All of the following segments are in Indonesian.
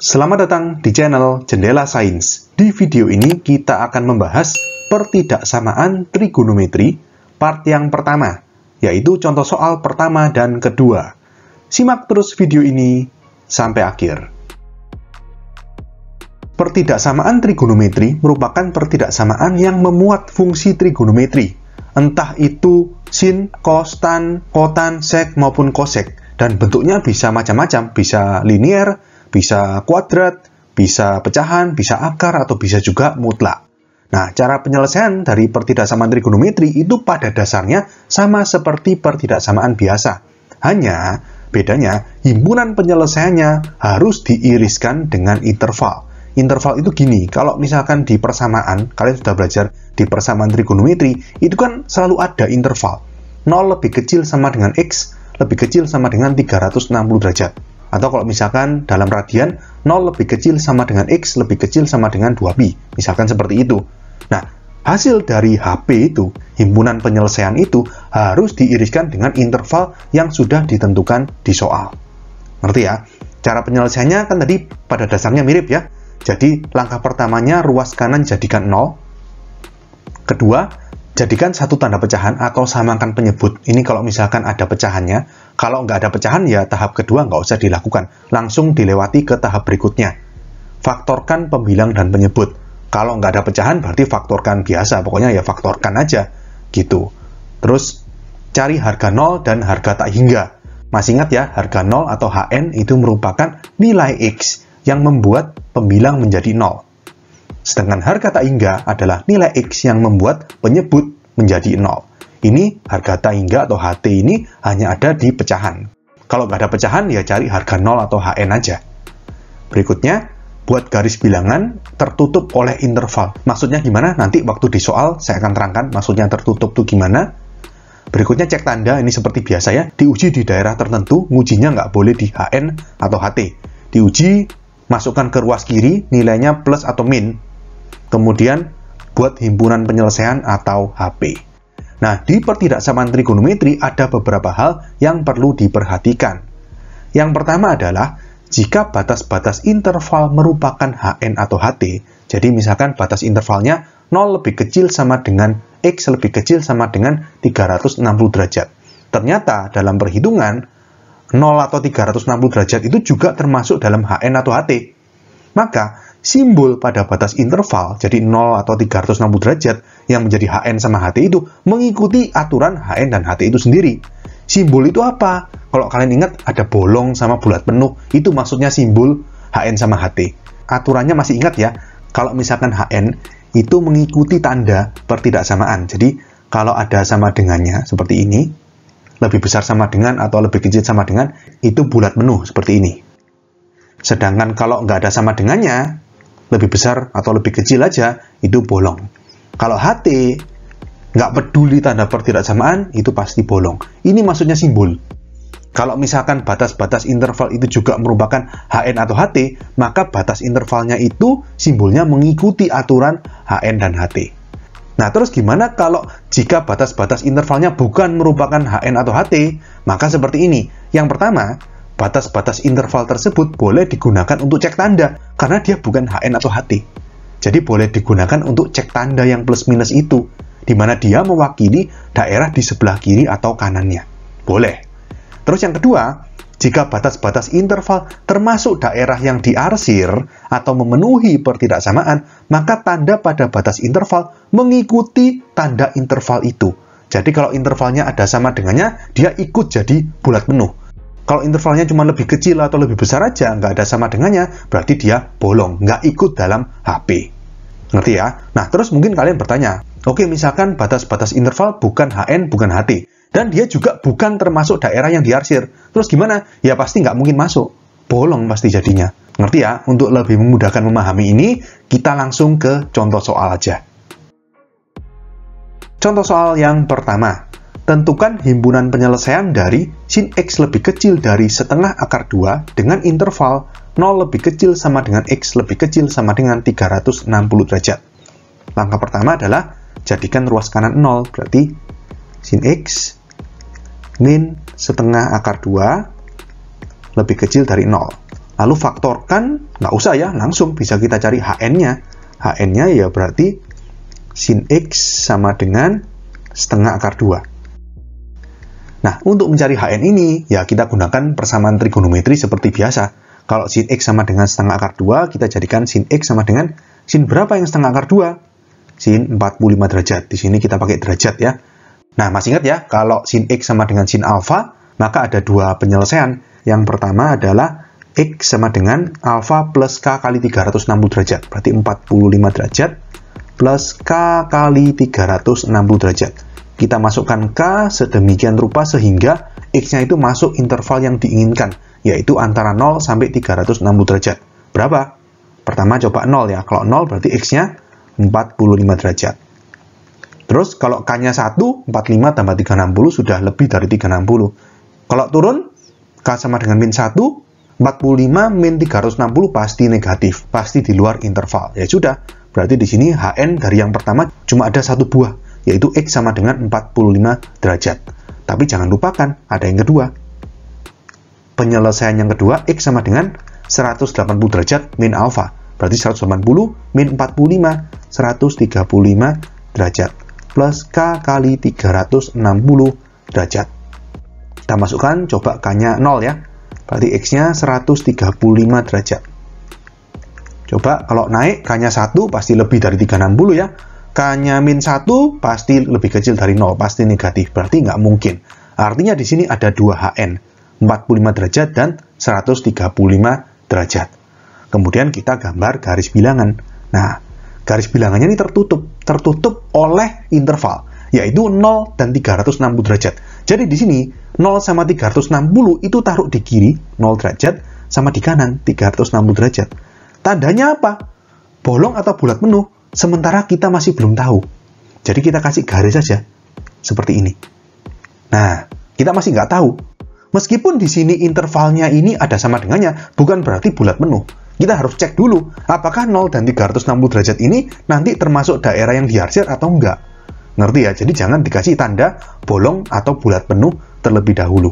Selamat datang di channel Jendela Sains. Di video ini kita akan membahas pertidaksamaan trigonometri part yang pertama, yaitu contoh soal pertama dan kedua. Simak terus video ini sampai akhir. Pertidaksamaan trigonometri merupakan pertidaksamaan yang memuat fungsi trigonometri, entah itu sin, cos, tan, kotan, sek, maupun kosek. Dan bentuknya bisa macam-macam, bisa linier, bisa kuadrat, bisa pecahan, bisa akar, atau bisa juga mutlak. Nah, cara penyelesaian dari pertidaksamaan trigonometri itu pada dasarnya sama seperti pertidaksamaan biasa. Hanya bedanya himpunan penyelesaiannya harus diiriskan dengan interval. Interval itu gini, kalau misalkan di persamaan, kalian sudah belajar di persamaan trigonometri, itu kan selalu ada interval. 0 lebih kecil sama dengan X, lebih kecil sama dengan 360 derajat. Atau kalau misalkan dalam radian 0 lebih kecil sama dengan X lebih kecil sama dengan 2 b Misalkan seperti itu. Nah, hasil dari HP itu, himpunan penyelesaian itu harus diiriskan dengan interval yang sudah ditentukan di soal. Ngerti ya? Cara penyelesaiannya kan tadi pada dasarnya mirip ya. Jadi langkah pertamanya ruas kanan jadikan 0. Kedua, jadikan satu tanda pecahan atau samakan penyebut. Ini kalau misalkan ada pecahannya, kalau nggak ada pecahan ya tahap kedua nggak usah dilakukan, langsung dilewati ke tahap berikutnya. Faktorkan pembilang dan penyebut. Kalau nggak ada pecahan berarti faktorkan biasa, pokoknya ya faktorkan aja, gitu. Terus cari harga nol dan harga tak hingga. Masih ingat ya, harga nol atau HN itu merupakan nilai X yang membuat pembilang menjadi nol. Sedangkan harga tak hingga adalah nilai X yang membuat penyebut menjadi 0. Ini harga tak hingga atau HT ini hanya ada di pecahan. Kalau nggak ada pecahan, ya cari harga 0 atau HN aja. Berikutnya, buat garis bilangan tertutup oleh interval. Maksudnya gimana? Nanti waktu di soal saya akan terangkan maksudnya tertutup tuh gimana. Berikutnya cek tanda, ini seperti biasa ya, diuji di daerah tertentu, ngujinya nggak boleh di HN atau HT. Diuji, masukkan ke ruas kiri, nilainya plus atau min, kemudian buat himpunan penyelesaian atau HP. Nah, di pertidaksamaan trigonometri ada beberapa hal yang perlu diperhatikan. Yang pertama adalah jika batas-batas interval merupakan HN atau HT, jadi misalkan batas intervalnya 0 lebih kecil sama dengan X lebih kecil sama dengan 360 derajat. Ternyata dalam perhitungan, 0 atau 360 derajat itu juga termasuk dalam HN atau HT. Maka, simbol pada batas interval, jadi 0 atau 360 derajat yang menjadi HN sama HT itu mengikuti aturan HN dan HT itu sendiri. Simbol itu apa? Kalau kalian ingat ada bolong sama bulat penuh, itu maksudnya simbol HN sama HT. Aturannya masih ingat ya, kalau misalkan HN itu mengikuti tanda pertidaksamaan. Jadi kalau ada sama dengannya seperti ini, lebih besar sama dengan atau lebih kecil sama dengan, itu bulat penuh seperti ini. Sedangkan kalau nggak ada sama dengannya, lebih besar atau lebih kecil aja itu bolong. Kalau ht nggak peduli tanda pertidaksamaan itu pasti bolong. Ini maksudnya simbol. Kalau misalkan batas-batas interval itu juga merupakan HN atau HT, maka batas intervalnya itu simbolnya mengikuti aturan HN dan HT. Nah, terus gimana kalau jika batas-batas intervalnya bukan merupakan HN atau HT? Maka seperti ini. Yang pertama, batas-batas interval tersebut boleh digunakan untuk cek tanda karena dia bukan HN atau HT. Jadi boleh digunakan untuk cek tanda yang plus minus itu, di mana dia mewakili daerah di sebelah kiri atau kanannya. Boleh. Terus yang kedua, jika batas-batas interval termasuk daerah yang diarsir atau memenuhi pertidaksamaan, maka tanda pada batas interval mengikuti tanda interval itu. Jadi kalau intervalnya ada sama dengannya, dia ikut jadi bulat penuh. Kalau intervalnya cuma lebih kecil atau lebih besar aja, nggak ada sama dengannya, berarti dia bolong, nggak ikut dalam HP. Ngerti ya? Nah, terus mungkin kalian bertanya, oke okay, misalkan batas-batas interval bukan HN, bukan HT, dan dia juga bukan termasuk daerah yang diarsir. Terus gimana? Ya pasti nggak mungkin masuk. Bolong pasti jadinya. Ngerti ya? Untuk lebih memudahkan memahami ini, kita langsung ke contoh soal aja. Contoh soal yang pertama tentukan himpunan penyelesaian dari sin x lebih kecil dari setengah akar 2 dengan interval 0 lebih kecil sama dengan x lebih kecil sama dengan 360 derajat. Langkah pertama adalah jadikan ruas kanan 0, berarti sin x min setengah akar 2 lebih kecil dari 0. Lalu faktorkan, nggak usah ya, langsung bisa kita cari HN-nya. HN-nya ya berarti sin x sama dengan setengah akar 2. Nah, untuk mencari HN ini, ya kita gunakan persamaan trigonometri seperti biasa. Kalau sin X sama dengan setengah akar 2, kita jadikan sin X sama dengan sin berapa yang setengah akar 2? Sin 45 derajat. Di sini kita pakai derajat ya. Nah, masih ingat ya, kalau sin X sama dengan sin alfa, maka ada dua penyelesaian. Yang pertama adalah X sama dengan alfa plus K kali 360 derajat. Berarti 45 derajat plus K kali 360 derajat. Kita masukkan K sedemikian rupa sehingga X-nya itu masuk interval yang diinginkan, yaitu antara 0 sampai 360 derajat. Berapa? Pertama coba 0 ya. Kalau 0 berarti X-nya 45 derajat. Terus kalau K-nya 1, 45 tambah 360 sudah lebih dari 360. Kalau turun, K sama dengan min 1, 45 min 360 pasti negatif, pasti di luar interval. Ya sudah, berarti di sini HN dari yang pertama cuma ada satu buah, yaitu X sama dengan 45 derajat. Tapi jangan lupakan, ada yang kedua. Penyelesaian yang kedua, X sama dengan 180 derajat min alfa. Berarti 180 min 45, 135 derajat. Plus K kali 360 derajat. Kita masukkan, coba K-nya 0 ya. Berarti X-nya 135 derajat. Coba kalau naik K-nya 1 pasti lebih dari 360 ya. K-nya min 1 pasti lebih kecil dari 0, pasti negatif, berarti nggak mungkin. Artinya di sini ada 2 HN, 45 derajat dan 135 derajat. Kemudian kita gambar garis bilangan. Nah, garis bilangannya ini tertutup, tertutup oleh interval, yaitu 0 dan 360 derajat. Jadi di sini 0 sama 360 itu taruh di kiri 0 derajat, sama di kanan 360 derajat. Tandanya apa? Bolong atau bulat penuh? Sementara kita masih belum tahu. Jadi kita kasih garis saja seperti ini. Nah, kita masih nggak tahu. Meskipun di sini intervalnya ini ada sama dengannya, bukan berarti bulat penuh. Kita harus cek dulu, apakah 0 dan 360 derajat ini nanti termasuk daerah yang diarsir atau enggak. Ngerti ya? Jadi jangan dikasih tanda bolong atau bulat penuh terlebih dahulu.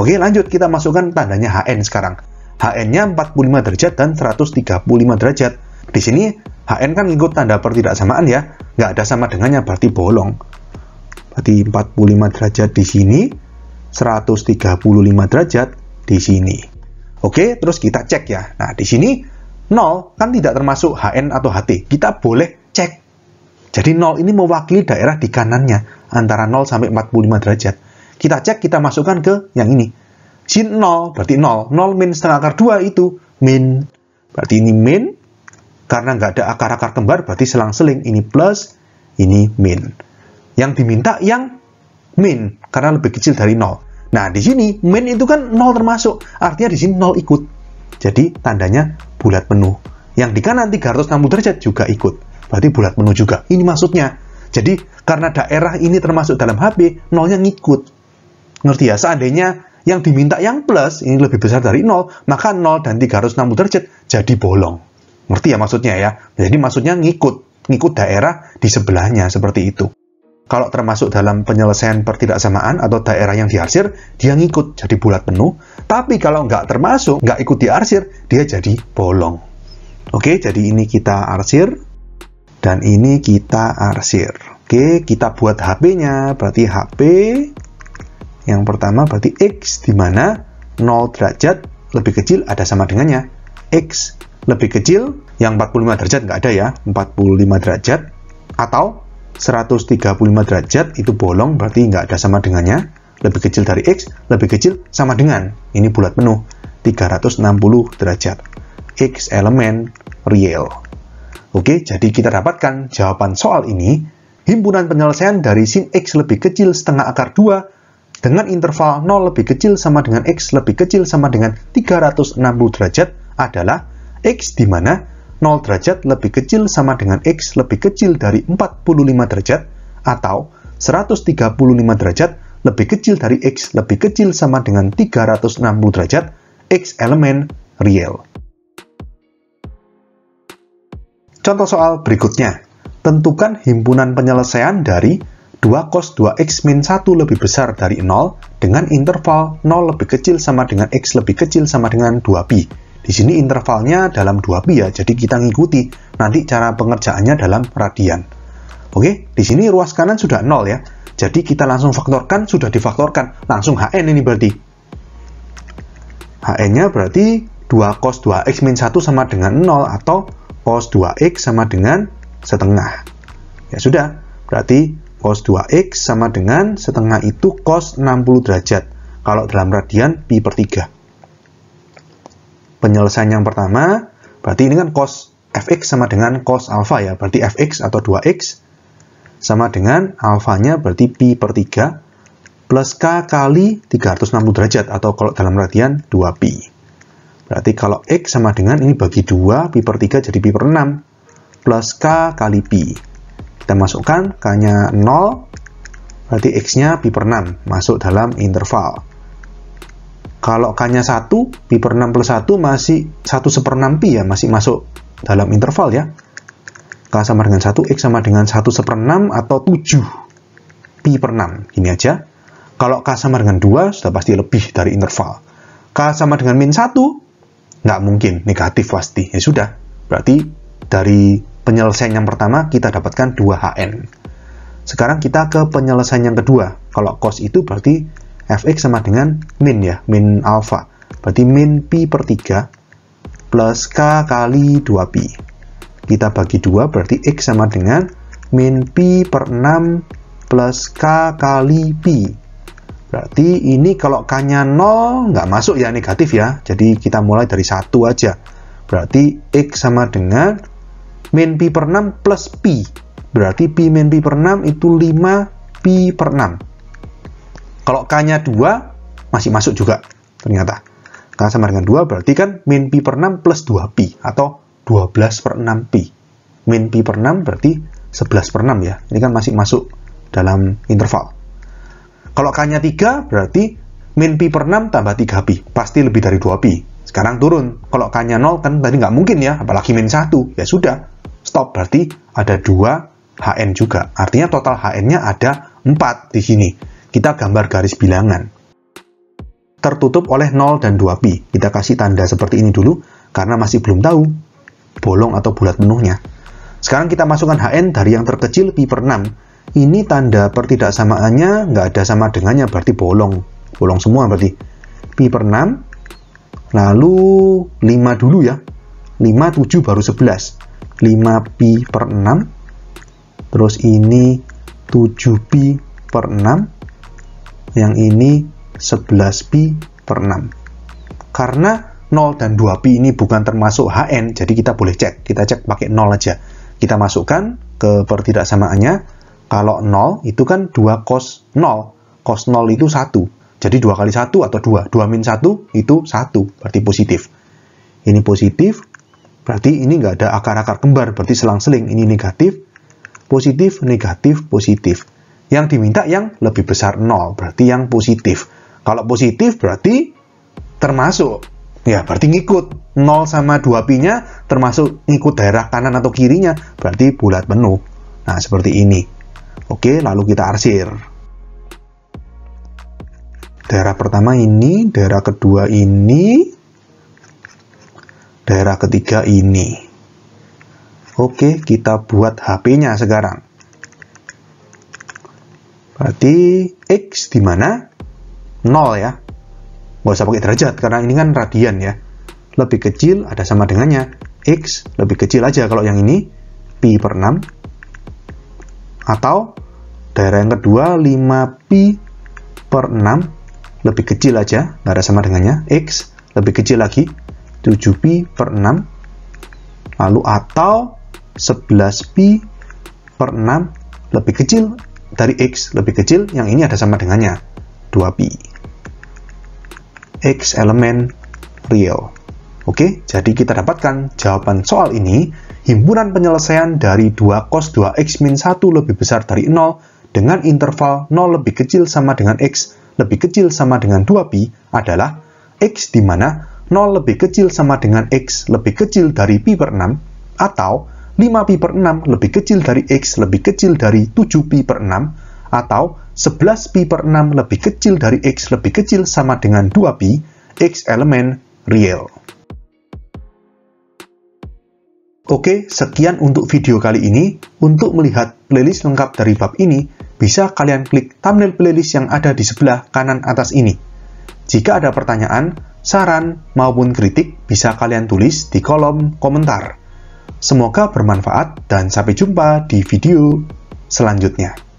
Oke, lanjut kita masukkan tandanya HN sekarang. HN-nya 45 derajat dan 135 derajat. Di sini HN kan ikut tanda pertidaksamaan ya, nggak ada sama dengannya berarti bolong. Berarti 45 derajat di sini, 135 derajat di sini. Oke, terus kita cek ya. Nah, di sini 0 kan tidak termasuk HN atau HT. Kita boleh cek. Jadi 0 ini mewakili daerah di kanannya, antara 0 sampai 45 derajat. Kita cek, kita masukkan ke yang ini. Sin 0, berarti 0. 0 min setengah akar 2 itu min. Berarti ini min karena nggak ada akar-akar kembar, berarti selang-seling ini plus, ini min. Yang diminta yang min, karena lebih kecil dari 0. Nah, di sini min itu kan 0 termasuk, artinya di sini 0 ikut. Jadi tandanya bulat penuh. Yang di kanan 360 derajat juga ikut. Berarti bulat penuh juga. Ini maksudnya. Jadi karena daerah ini termasuk dalam HB, 0nya ngikut. Ngerti ya? Seandainya yang diminta yang plus ini lebih besar dari 0, maka 0 dan 360 derajat jadi bolong. Ngerti ya maksudnya ya? Jadi maksudnya ngikut, ngikut daerah di sebelahnya seperti itu. Kalau termasuk dalam penyelesaian pertidaksamaan atau daerah yang diarsir, dia ngikut jadi bulat penuh. Tapi kalau nggak termasuk, nggak ikut diarsir, dia jadi bolong. Oke, jadi ini kita arsir, dan ini kita arsir. Oke, kita buat HP-nya, berarti HP yang pertama berarti X, di mana 0 derajat lebih kecil ada sama dengannya X lebih kecil yang 45 derajat nggak ada ya 45 derajat atau 135 derajat itu bolong berarti nggak ada sama dengannya lebih kecil dari X lebih kecil sama dengan ini bulat penuh 360 derajat X elemen real Oke, jadi kita dapatkan jawaban soal ini himpunan penyelesaian dari sin X lebih kecil setengah akar 2 dengan interval 0 lebih kecil sama dengan X lebih kecil sama dengan 360 derajat adalah X di mana 0 derajat lebih kecil sama dengan X lebih kecil dari 45 derajat atau 135 derajat lebih kecil dari X lebih kecil sama dengan 360 derajat X elemen real. Contoh soal berikutnya. Tentukan himpunan penyelesaian dari 2 cos 2x min 1 lebih besar dari 0 dengan interval 0 lebih kecil sama dengan x lebih kecil sama dengan 2pi di sini intervalnya dalam 2 pi ya, jadi kita ngikuti nanti cara pengerjaannya dalam radian. Oke, di sini ruas kanan sudah 0 ya. Jadi kita langsung faktorkan, sudah difaktorkan. Langsung HN ini berarti. HN-nya berarti 2 cos 2x min 1 sama dengan 0 atau cos 2x sama dengan setengah. Ya sudah, berarti cos 2x sama dengan setengah itu cos 60 derajat. Kalau dalam radian pi per 3 penyelesaian yang pertama, berarti ini kan cos fx sama dengan cos alpha ya, berarti fx atau 2x sama dengan alfanya berarti pi per 3 plus k kali 360 derajat atau kalau dalam radian 2pi. Berarti kalau x sama dengan ini bagi 2, pi per 3 jadi pi per 6 plus k kali pi. Kita masukkan k-nya 0, berarti x-nya pi per 6 masuk dalam interval kalau K-nya 1, pi per 6 plus 1 masih 1 seper 6 pi ya, masih masuk dalam interval ya. K sama dengan 1, X sama dengan 1 seper 6 atau 7 pi per 6. ini aja. Kalau K sama dengan 2, sudah pasti lebih dari interval. K sama dengan min 1, nggak mungkin, negatif pasti. Ya sudah, berarti dari penyelesaian yang pertama kita dapatkan 2HN. Sekarang kita ke penyelesaian yang kedua. Kalau cos itu berarti fx sama dengan min ya, min alfa. Berarti min pi per 3 plus k kali 2 pi. Kita bagi 2 berarti x sama dengan min pi per 6 plus k kali pi. Berarti ini kalau k-nya 0 nggak masuk ya negatif ya. Jadi kita mulai dari 1 aja. Berarti x sama dengan min pi per 6 plus pi. Berarti pi min pi per 6 itu 5 pi per 6. Kalau K-nya 2, masih masuk juga ternyata. K sama dengan 2 berarti kan min P per 6 plus 2 pi atau 12 per 6 pi. Min P per 6 berarti 11 per 6 ya. Ini kan masih masuk dalam interval. Kalau K-nya 3 berarti min P per 6 tambah 3 pi. Pasti lebih dari 2 pi. Sekarang turun. Kalau K-nya 0 kan tadi nggak mungkin ya, apalagi min 1. Ya sudah, stop berarti ada 2 HN juga. Artinya total HN-nya ada 4 di sini kita gambar garis bilangan. Tertutup oleh 0 dan 2pi. Kita kasih tanda seperti ini dulu, karena masih belum tahu bolong atau bulat penuhnya. Sekarang kita masukkan HN dari yang terkecil pi per 6. Ini tanda pertidaksamaannya nggak ada sama dengannya, berarti bolong. Bolong semua berarti. Pi per 6, lalu 5 dulu ya. 5, 7 baru 11. 5 pi per 6, terus ini 7 pi per 6 yang ini 11pi per 6. Karena 0 dan 2pi ini bukan termasuk HN, jadi kita boleh cek. Kita cek pakai 0 aja. Kita masukkan ke pertidaksamaannya. Kalau 0 itu kan 2 cos 0. Cos 0 itu 1. Jadi 2 kali 1 atau 2. 2 min 1 itu 1, berarti positif. Ini positif, berarti ini nggak ada akar-akar kembar, berarti selang-seling. Ini negatif, positif, negatif, positif yang diminta yang lebih besar 0, berarti yang positif. Kalau positif berarti termasuk. Ya, berarti ngikut. 0 sama 2pi-nya termasuk ngikut daerah kanan atau kirinya, berarti bulat penuh. Nah, seperti ini. Oke, lalu kita arsir. Daerah pertama ini, daerah kedua ini, daerah ketiga ini. Oke, kita buat HP-nya sekarang. Berarti X di mana? 0 ya. Nggak usah pakai derajat, karena ini kan radian ya. Lebih kecil ada sama dengannya. X lebih kecil aja kalau yang ini, Pi per 6. Atau daerah yang kedua, 5Pi per 6 lebih kecil aja, nggak ada sama dengannya. X lebih kecil lagi, 7pi per 6 lalu atau 11pi per 6 lebih kecil dari X lebih kecil, yang ini ada sama dengannya, 2pi. X elemen real. Oke, jadi kita dapatkan jawaban soal ini, himpunan penyelesaian dari 2 cos 2x min 1 lebih besar dari 0 dengan interval 0 lebih kecil sama dengan x lebih kecil sama dengan 2pi adalah x di mana 0 lebih kecil sama dengan x lebih kecil dari pi per 6 atau 5pi per 6 lebih kecil dari X lebih kecil dari 7pi per 6 atau 11pi per 6 lebih kecil dari X lebih kecil sama dengan 2pi X elemen real. Oke, sekian untuk video kali ini. Untuk melihat playlist lengkap dari bab ini, bisa kalian klik thumbnail playlist yang ada di sebelah kanan atas ini. Jika ada pertanyaan, saran, maupun kritik, bisa kalian tulis di kolom komentar. Semoga bermanfaat dan sampai jumpa di video selanjutnya.